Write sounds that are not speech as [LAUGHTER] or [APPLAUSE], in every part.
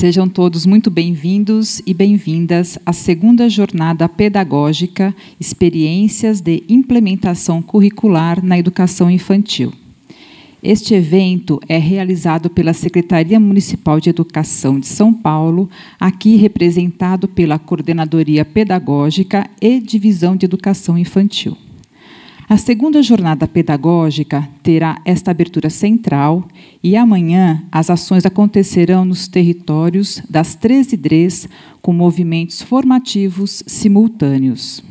Sejam todos muito bem-vindos e bem-vindas à segunda jornada pedagógica Experiências de Implementação Curricular na Educação Infantil. Este evento é realizado pela Secretaria Municipal de Educação de São Paulo, aqui representado pela Coordenadoria Pedagógica e Divisão de Educação Infantil. A segunda jornada pedagógica terá esta abertura central e amanhã as ações acontecerão nos territórios das 13 DREs com movimentos formativos simultâneos.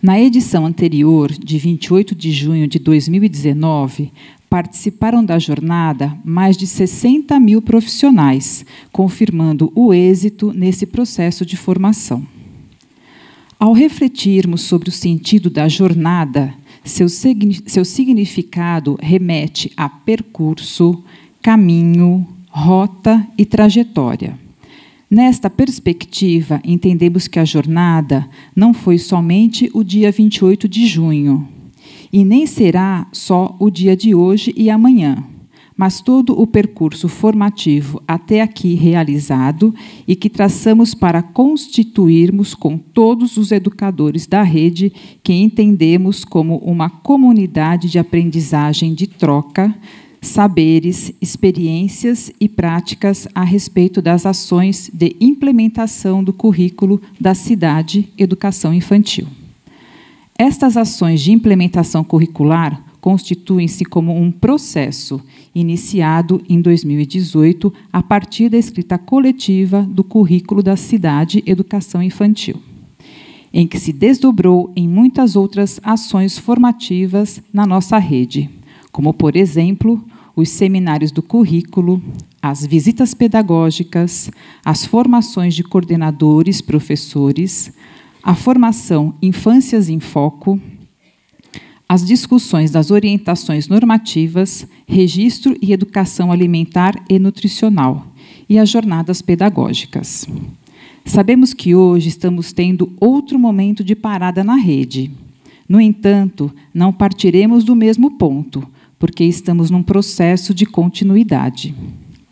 Na edição anterior, de 28 de junho de 2019, participaram da jornada mais de 60 mil profissionais, confirmando o êxito nesse processo de formação. Ao refletirmos sobre o sentido da jornada, seu, seu significado remete a percurso, caminho, rota e trajetória. Nesta perspectiva, entendemos que a jornada não foi somente o dia 28 de junho, e nem será só o dia de hoje e amanhã mas todo o percurso formativo até aqui realizado e que traçamos para constituirmos com todos os educadores da rede que entendemos como uma comunidade de aprendizagem de troca, saberes, experiências e práticas a respeito das ações de implementação do currículo da cidade Educação Infantil. Estas ações de implementação curricular constituem-se como um processo iniciado em 2018 a partir da escrita coletiva do currículo da cidade Educação Infantil, em que se desdobrou em muitas outras ações formativas na nossa rede, como, por exemplo, os seminários do currículo, as visitas pedagógicas, as formações de coordenadores, professores, a formação Infâncias em Foco, as discussões das orientações normativas, registro e educação alimentar e nutricional, e as jornadas pedagógicas. Sabemos que hoje estamos tendo outro momento de parada na rede. No entanto, não partiremos do mesmo ponto, porque estamos num processo de continuidade.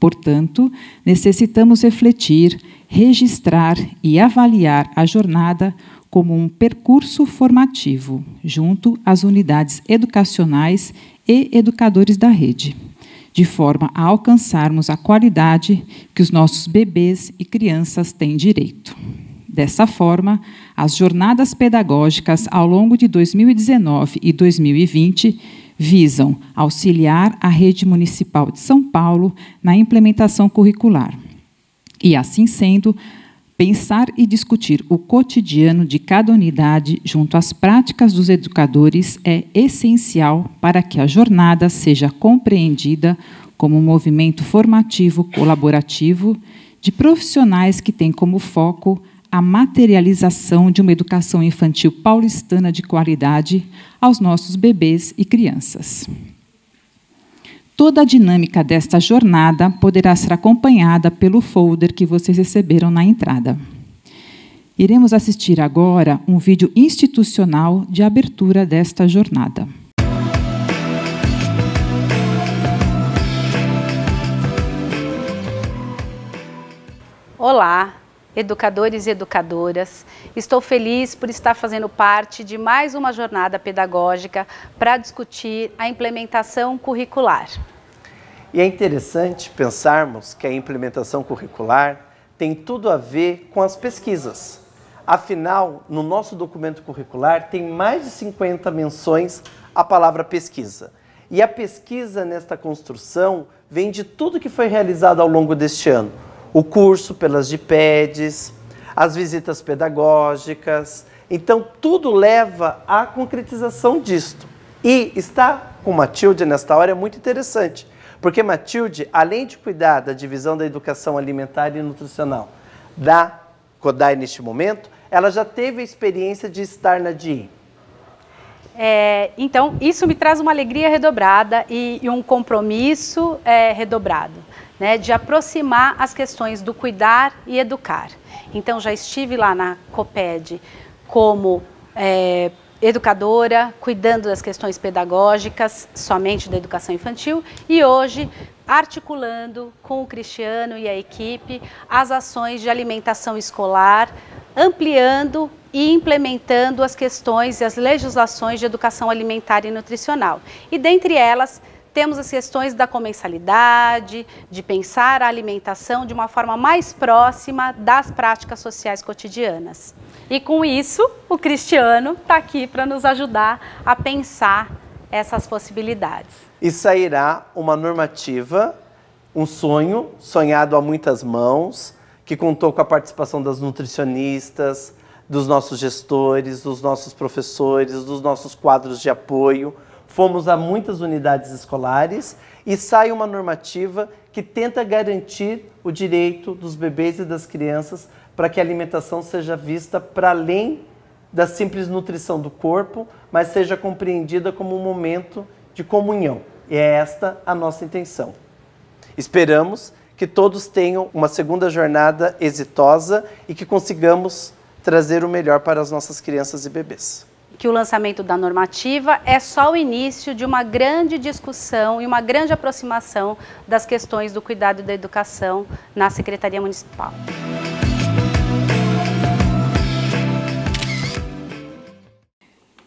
Portanto, necessitamos refletir, registrar e avaliar a jornada como um percurso formativo, junto às unidades educacionais e educadores da rede, de forma a alcançarmos a qualidade que os nossos bebês e crianças têm direito. Dessa forma, as jornadas pedagógicas ao longo de 2019 e 2020 visam auxiliar a rede municipal de São Paulo na implementação curricular. E assim sendo, pensar e discutir o cotidiano de cada unidade junto às práticas dos educadores é essencial para que a jornada seja compreendida como um movimento formativo colaborativo de profissionais que tem como foco a materialização de uma educação infantil paulistana de qualidade aos nossos bebês e crianças. Toda a dinâmica desta jornada poderá ser acompanhada pelo folder que vocês receberam na entrada. Iremos assistir agora um vídeo institucional de abertura desta jornada. Olá, educadores e educadoras. Estou feliz por estar fazendo parte de mais uma jornada pedagógica para discutir a implementação curricular. E é interessante pensarmos que a implementação curricular tem tudo a ver com as pesquisas. Afinal, no nosso documento curricular tem mais de 50 menções à palavra pesquisa. E a pesquisa nesta construção vem de tudo que foi realizado ao longo deste ano. O curso pelas GPEDs, as visitas pedagógicas. Então, tudo leva à concretização disto. E está com Matilde nesta hora é muito interessante, porque Matilde, além de cuidar da divisão da educação alimentar e nutricional da Kodai neste momento, ela já teve a experiência de estar na DI. É, então, isso me traz uma alegria redobrada e, e um compromisso é, redobrado, né, de aproximar as questões do cuidar e educar. Então, já estive lá na COPED como é, educadora, cuidando das questões pedagógicas, somente da educação infantil, e hoje articulando com o Cristiano e a equipe as ações de alimentação escolar, ampliando e implementando as questões e as legislações de educação alimentar e nutricional. E dentre elas, temos as questões da comensalidade, de pensar a alimentação de uma forma mais próxima das práticas sociais cotidianas. E com isso, o Cristiano está aqui para nos ajudar a pensar essas possibilidades. E sairá uma normativa, um sonho sonhado a muitas mãos, que contou com a participação das nutricionistas, dos nossos gestores, dos nossos professores, dos nossos quadros de apoio Fomos a muitas unidades escolares e sai uma normativa que tenta garantir o direito dos bebês e das crianças para que a alimentação seja vista para além da simples nutrição do corpo, mas seja compreendida como um momento de comunhão. E é esta a nossa intenção. Esperamos que todos tenham uma segunda jornada exitosa e que consigamos trazer o melhor para as nossas crianças e bebês que o lançamento da normativa é só o início de uma grande discussão e uma grande aproximação das questões do cuidado e da educação na Secretaria Municipal.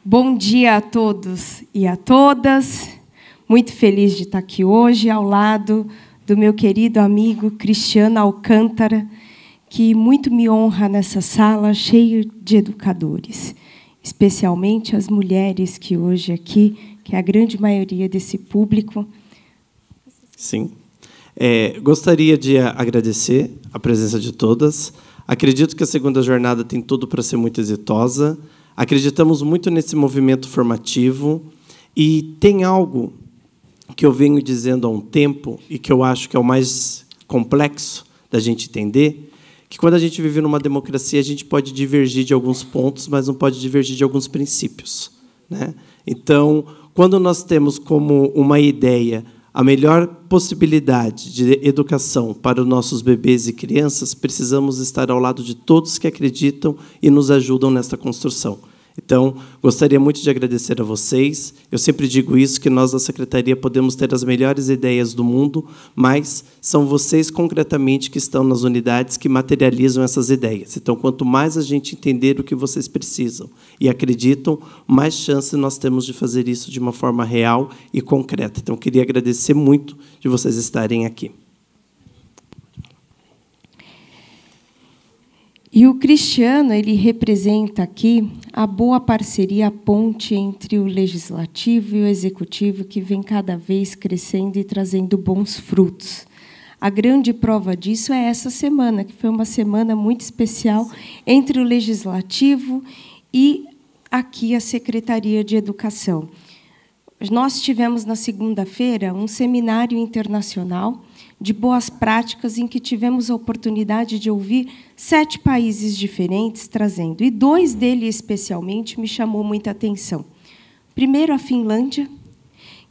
Bom dia a todos e a todas. Muito feliz de estar aqui hoje ao lado do meu querido amigo Cristiano Alcântara, que muito me honra nessa sala cheia de educadores especialmente as mulheres que hoje aqui, que é a grande maioria desse público. Sim. É, gostaria de agradecer a presença de todas. Acredito que a segunda jornada tem tudo para ser muito exitosa. Acreditamos muito nesse movimento formativo. E tem algo que eu venho dizendo há um tempo e que eu acho que é o mais complexo da gente entender, que quando a gente vive numa democracia, a gente pode divergir de alguns pontos, mas não pode divergir de alguns princípios. Né? Então, quando nós temos como uma ideia a melhor possibilidade de educação para os nossos bebês e crianças, precisamos estar ao lado de todos que acreditam e nos ajudam nesta construção. Então, gostaria muito de agradecer a vocês. Eu sempre digo isso, que nós da Secretaria podemos ter as melhores ideias do mundo, mas são vocês concretamente que estão nas unidades que materializam essas ideias. Então, quanto mais a gente entender o que vocês precisam e acreditam, mais chance nós temos de fazer isso de uma forma real e concreta. Então, queria agradecer muito de vocês estarem aqui. E o cristiano, ele representa aqui a boa parceria, a ponte entre o legislativo e o executivo, que vem cada vez crescendo e trazendo bons frutos. A grande prova disso é essa semana, que foi uma semana muito especial entre o legislativo e aqui a Secretaria de Educação nós tivemos na segunda-feira um seminário internacional de boas práticas em que tivemos a oportunidade de ouvir sete países diferentes trazendo, e dois deles especialmente me chamou muita atenção. Primeiro, a Finlândia,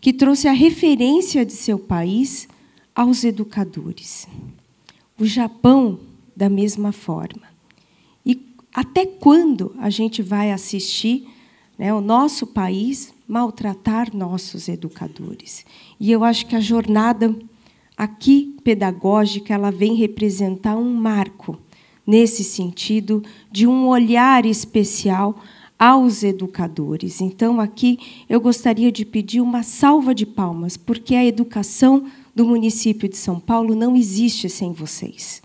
que trouxe a referência de seu país aos educadores. O Japão, da mesma forma. E até quando a gente vai assistir né, o nosso país maltratar nossos educadores. E eu acho que a jornada aqui pedagógica ela vem representar um marco nesse sentido de um olhar especial aos educadores. Então aqui eu gostaria de pedir uma salva de palmas, porque a educação do município de São Paulo não existe sem vocês.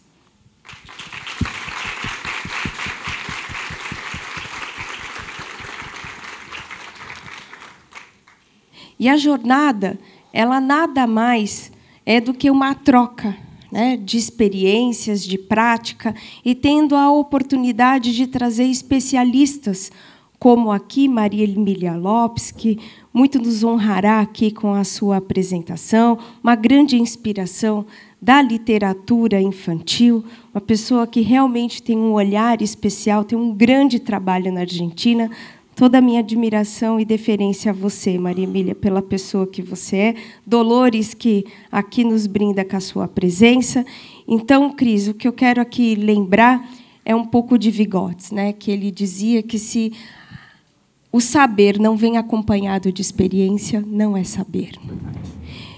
E a jornada, ela nada mais é do que uma troca né, de experiências, de prática, e tendo a oportunidade de trazer especialistas, como aqui Maria Emília Lopes, que muito nos honrará aqui com a sua apresentação, uma grande inspiração da literatura infantil, uma pessoa que realmente tem um olhar especial, tem um grande trabalho na Argentina, toda a minha admiração e deferência a você, Maria Emília, pela pessoa que você é, Dolores, que aqui nos brinda com a sua presença. Então, Cris, o que eu quero aqui lembrar é um pouco de Vigotes, né? que ele dizia que se o saber não vem acompanhado de experiência, não é saber.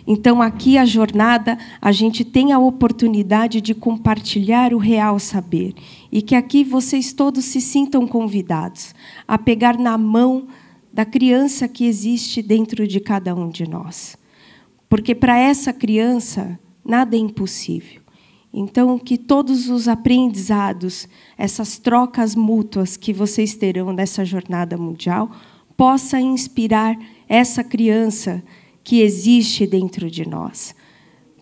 Então, aqui a jornada, a gente tem a oportunidade de compartilhar o real saber e que aqui vocês todos se sintam convidados a pegar na mão da criança que existe dentro de cada um de nós. Porque para essa criança nada é impossível. Então, que todos os aprendizados, essas trocas mútuas que vocês terão nessa jornada mundial, possa inspirar essa criança que existe dentro de nós.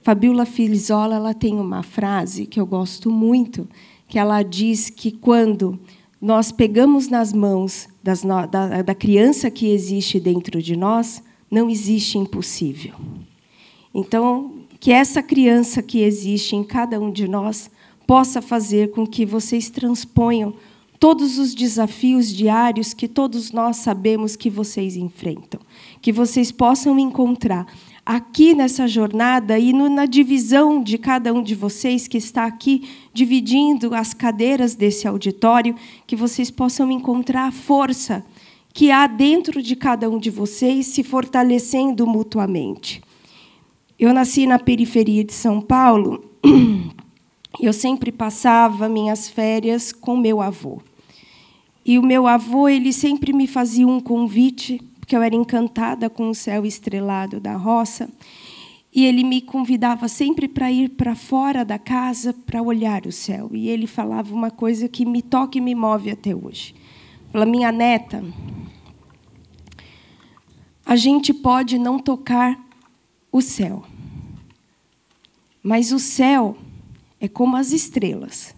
Fabiola Filizola ela tem uma frase que eu gosto muito, que ela diz que quando nós pegamos nas mãos das, da, da criança que existe dentro de nós, não existe impossível. Então, que essa criança que existe em cada um de nós possa fazer com que vocês transponham todos os desafios diários que todos nós sabemos que vocês enfrentam, que vocês possam encontrar aqui nessa jornada e no, na divisão de cada um de vocês que está aqui dividindo as cadeiras desse auditório, que vocês possam encontrar a força que há dentro de cada um de vocês se fortalecendo mutuamente. Eu nasci na periferia de São Paulo. [CLEARS THROAT] Eu sempre passava minhas férias com meu avô. E o meu avô, ele sempre me fazia um convite, porque eu era encantada com o céu estrelado da roça, e ele me convidava sempre para ir para fora da casa para olhar o céu. E ele falava uma coisa que me toca e me move até hoje. Fala, minha neta, a gente pode não tocar o céu, mas o céu é como as estrelas.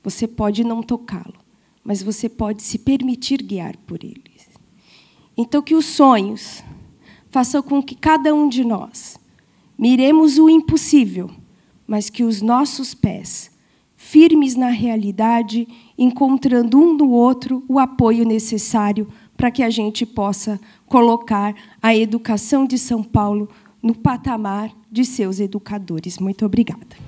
Você pode não tocá-lo, mas você pode se permitir guiar por eles. Então, que os sonhos façam com que cada um de nós miremos o impossível, mas que os nossos pés, firmes na realidade, encontrando um do outro o apoio necessário para que a gente possa colocar a educação de São Paulo no patamar de seus educadores. Muito obrigada.